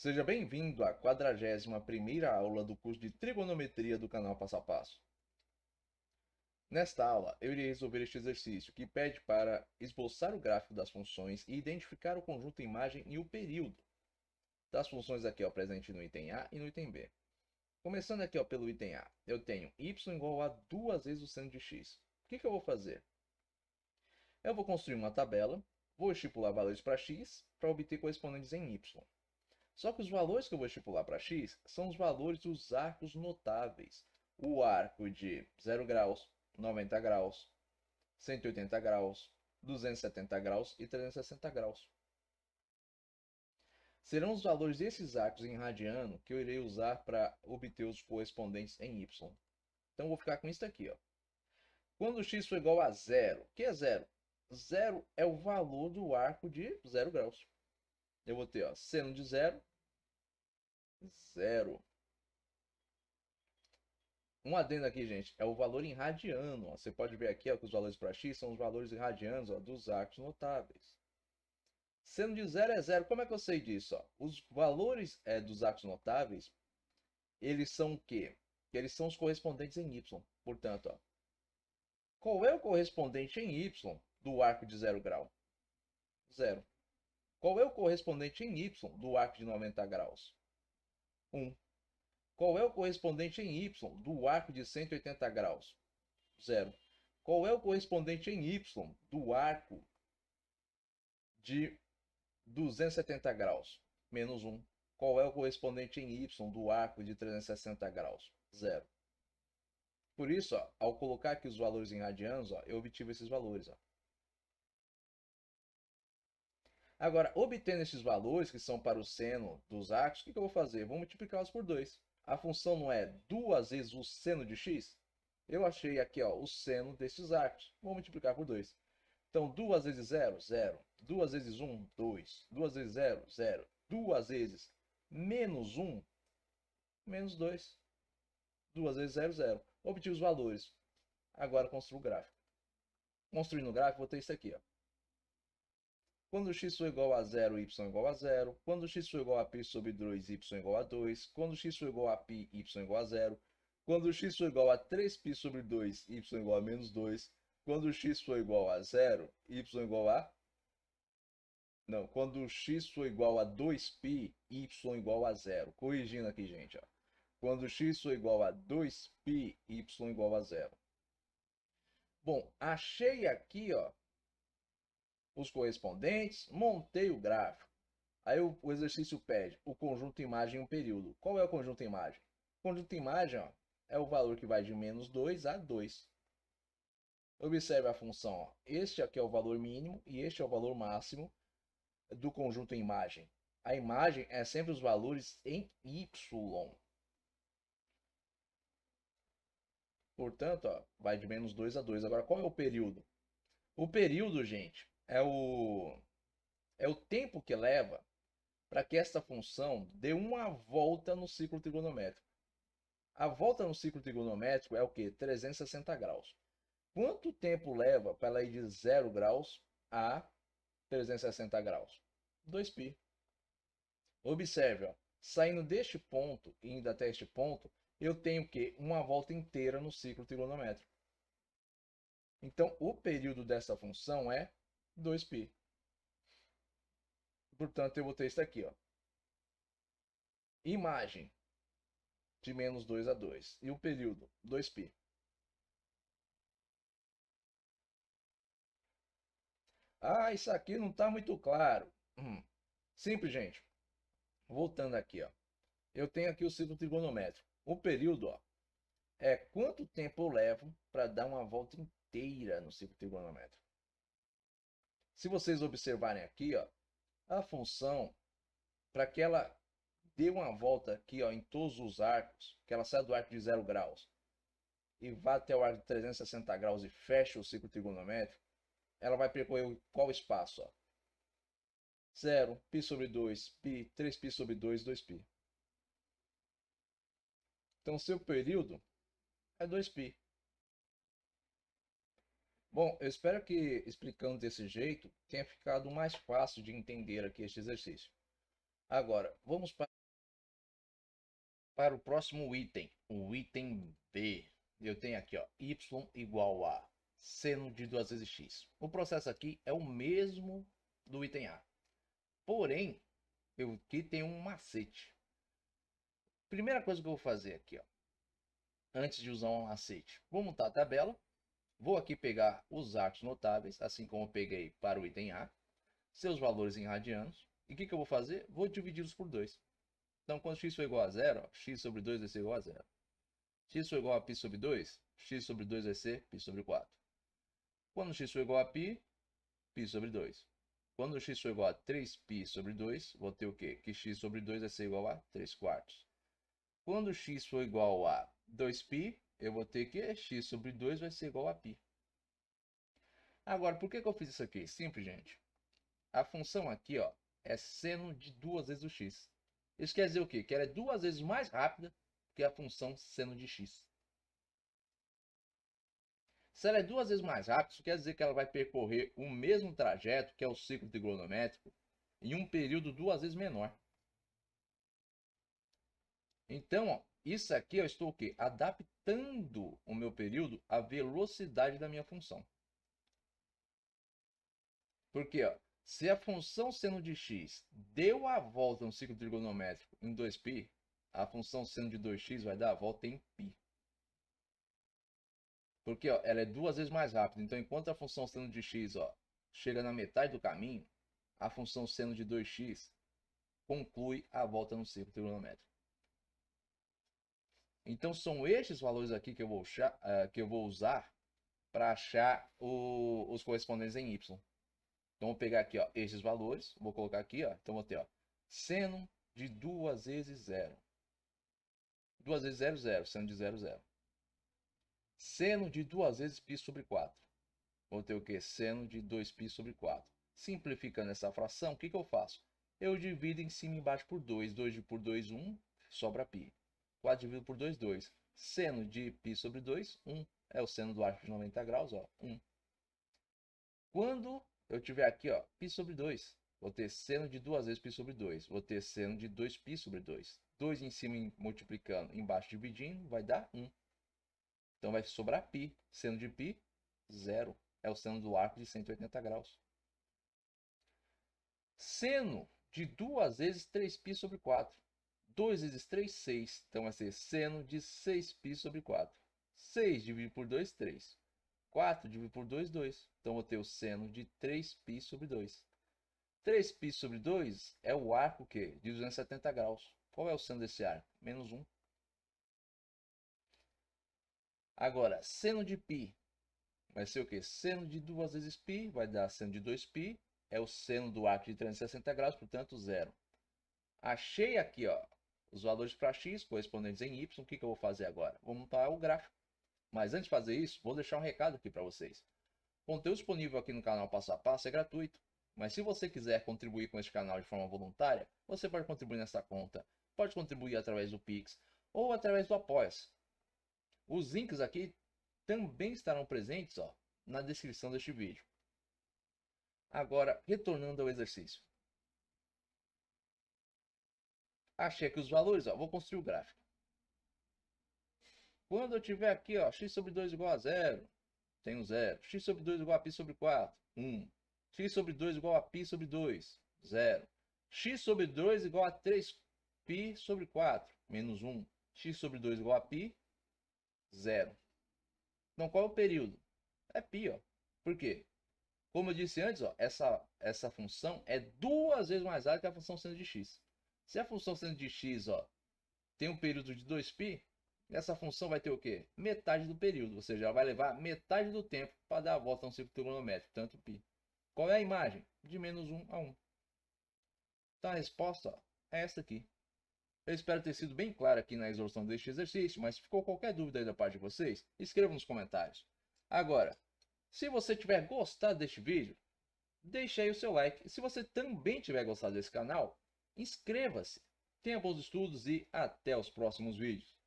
Seja bem-vindo à 41ª aula do curso de Trigonometria do canal Passo a Passo. Nesta aula, eu irei resolver este exercício, que pede para esboçar o gráfico das funções e identificar o conjunto imagem e o período das funções aqui ó, presente no item A e no item B. Começando aqui ó, pelo item A, eu tenho y igual a duas vezes o seno de x. O que, que eu vou fazer? Eu vou construir uma tabela, vou estipular valores para x para obter correspondentes em y. Só que os valores que eu vou estipular para x são os valores dos arcos notáveis. O arco de 0 graus, 90 graus, 180 graus, 270 graus e 360 graus. Serão os valores desses arcos em radiano que eu irei usar para obter os correspondentes em y. Então vou ficar com isso aqui. Ó. Quando x for igual a zero, o que é zero? Zero é o valor do arco de zero graus. Eu vou ter ó, seno de zero Zero. Um adendo aqui, gente, é o valor em radiano. Ó. Você pode ver aqui ó, que os valores para x são os valores em radianos ó, dos arcos notáveis. Sendo de zero é zero. como é que eu sei disso? Ó? Os valores é, dos arcos notáveis, eles são o quê? Eles são os correspondentes em y. Portanto, ó, qual é o correspondente em y do arco de zero grau? Zero. Qual é o correspondente em y do arco de 90 graus? 1. Qual é o correspondente em Y do arco de 180 graus? 0. Qual é o correspondente em Y do arco de 270 graus? Menos 1. Qual é o correspondente em Y do arco de 360 graus? 0. Por isso, ó, ao colocar aqui os valores em radianos, ó, eu obtive esses valores. Ó. Agora, obtendo esses valores, que são para o seno dos arcos, o que, eu vou fazer? Vou multiplicá-los por 2. A função não é 2 vezes o seno de x? Eu achei aqui ó, o seno desses arcos. Vou multiplicar por 2. Então, 2 vezes 0, 0. 2 vezes 1, 2. 2 vezes 0, 0. 2 vezes menos 1, menos 2. 2 vezes 0, 0. Obtive os valores. Agora construo o gráfico. Construindo o gráfico, vou ter isso aqui. Ó. Quando x for igual a zero, y igual a zero, Quando x for igual a π sobre 2, y igual a 2. Quando x for igual a π, y igual a zero, Quando x for igual a 3π sobre 2, y igual a menos 2. Quando x for igual a zero, y igual a... Não, quando x for igual a 2π, y igual a zero. Corrigindo aqui, gente. Ó. Quando x for igual a 2π, y igual a zero. Bom, achei aqui, ó, os correspondentes, montei o gráfico. Aí o, o exercício pede o conjunto imagem e um período. Qual é o conjunto imagem? O conjunto imagem ó, é o valor que vai de menos 2 a 2. Observe a função. Ó. Este aqui é o valor mínimo e este é o valor máximo do conjunto imagem. A imagem é sempre os valores em y. Portanto, ó, vai de menos 2 a 2. Agora, qual é o período? O período, gente, é o, é o tempo que leva para que essa função dê uma volta no ciclo trigonométrico. A volta no ciclo trigonométrico é o que? 360 graus. Quanto tempo leva para ela ir de 0 graus a 360 graus? 2π. Observe, ó, saindo deste ponto e indo até este ponto, eu tenho que uma volta inteira no ciclo trigonométrico. Então, o período dessa função é 2π. Portanto, eu vou ter isso aqui, ó. Imagem de menos 2 a 2. E o período, 2π. Ah, isso aqui não está muito claro. Hum. Simples, gente. Voltando aqui, ó. Eu tenho aqui o ciclo trigonométrico. O período, ó, é quanto tempo eu levo para dar uma volta inteira no ciclo trigonométrico. Se vocês observarem aqui, ó, a função, para que ela dê uma volta aqui ó, em todos os arcos, que ela saia do arco de 0 graus e vá até o arco de 360 graus e feche o ciclo trigonométrico, ela vai percorrer qual espaço? 0, π sobre 2, π, 3π sobre 2, 2π. Então, seu período é 2π. Bom, eu espero que explicando desse jeito tenha ficado mais fácil de entender aqui este exercício. Agora, vamos para, o próximo item, o item B. Eu tenho aqui ó, y igual a seno de duas vezes x. O processo aqui é o mesmo do item A. Porém, eu aqui tenho um macete. Primeira coisa que eu vou fazer aqui, ó, antes de usar um macete, vou montar a tabela Vou aqui pegar os atos notáveis, assim como eu peguei para o item A, seus valores em radianos. E o que, que, eu vou fazer? Vou dividi-los por 2. Então, quando x for igual a zero, x sobre 2 vai ser igual a zero. x for igual a π sobre 2, x sobre 2 vai ser π sobre 4. Quando x for igual a π, π sobre 2. Quando x for igual a 3π sobre 2, vou ter o quê? Que x sobre 2 vai ser igual a 3 quartos. Quando x for igual a 2π, eu vou ter que x sobre 2 vai ser igual a π. Agora, por que, que eu fiz isso aqui? Simples, gente. A função aqui ó, é seno de duas vezes o x. Isso quer dizer o quê? Que ela é duas vezes mais rápida que a função seno de x. Se ela é duas vezes mais rápida, isso quer dizer que ela vai percorrer o mesmo trajeto, que é o ciclo trigonométrico, em um período duas vezes menor. Então, ó, isso aqui eu estou o quê? Adaptando o meu período à velocidade da minha função. Porque ó, se a função seno de x deu a volta no ciclo trigonométrico em 2π, a função seno de 2x vai dar a volta em π. Porque ó, ela é duas vezes mais rápida. Então, enquanto a função seno de x ó, chega na metade do caminho, a função seno de 2x conclui a volta no ciclo trigonométrico. Então são estes valores aqui que eu vou, uh, que eu vou usar para achar o, os correspondentes em Y. Então vou pegar aqui ó, estes valores, vou colocar aqui, ó, então vou ter ó, seno de 2 vezes 0. 2 vezes 0, 0, seno de 0, 0. Seno de 2 vezes π sobre 4. Vou ter o quê? Seno de 2π sobre 4. Simplificando essa fração, o que, que eu faço? Eu divido em cima e embaixo por 2. 2 por 2, 1, sobra π. 4 dividido por 2, 2. Seno de π sobre 2, 1. É o seno do arco de 90 graus, ó, 1. Quando eu tiver aqui, ó, π sobre 2, vou ter seno de 2 vezes π sobre 2. Vou ter seno de 2π sobre 2. 2 em cima multiplicando, embaixo dividindo, vai dar 1. Então vai sobrar π. Seno de π, 0. É o seno do arco de 180 graus. Seno de 2 vezes 3π sobre 4. 2 vezes 3, 6. Então vai ser seno de 6π sobre 4. 6 dividido por 2, 3. 4 dividido por 2, 2. Então vou ter o seno de 3π sobre 2. 3π sobre 2 é o arco que? de 270 graus. Qual é o seno desse arco? Menos 1. Agora, seno de π vai ser o quê? Seno de 2 vezes π vai dar seno de 2π. É o seno do arco de 360 graus, portanto, zero. Achei aqui ó, os valores para x correspondentes em y, o que, que eu vou fazer agora? Vou montar o gráfico. Mas antes de fazer isso, vou deixar um recado aqui para vocês. O conteúdo disponível aqui no canal Passo a Passo é gratuito, mas se você quiser contribuir com este canal de forma voluntária, você pode contribuir nessa conta, pode contribuir através do Pix ou através do Apoia-se. Os links aqui também estarão presentes ó, na descrição deste vídeo. Agora, retornando ao exercício. Achei aqui os valores, ó. Vou construir o gráfico. Quando eu tiver aqui, ó, x sobre 2 igual a 0, tenho 0. x sobre 2 igual a π sobre 4, 1. x sobre 2 igual a π sobre 2, 0. x sobre 2 igual a 3π sobre 4, menos 1. x sobre 2 igual a π, 0. Então, qual é o período? É π, ó. Por quê? Como eu disse antes, ó, essa, essa função é duas vezes mais alta que a função seno de x. Se a função sendo de x ó, tem um período de 2π, essa função vai ter o quê? Metade do período, ou seja, ela vai levar metade do tempo para dar a volta a um círculo trigonométrico, tanto π. Qual é a imagem? De menos 1 a 1. Então a resposta ó, é essa aqui. Eu espero ter sido bem claro aqui na resolução deste exercício, mas se ficou qualquer dúvida aí da parte de vocês, escreva nos comentários. Agora, se você tiver gostado deste vídeo, deixe aí o seu like. E se você também tiver gostado desse canal, inscreva-se. Tenha bons estudos e até os próximos vídeos.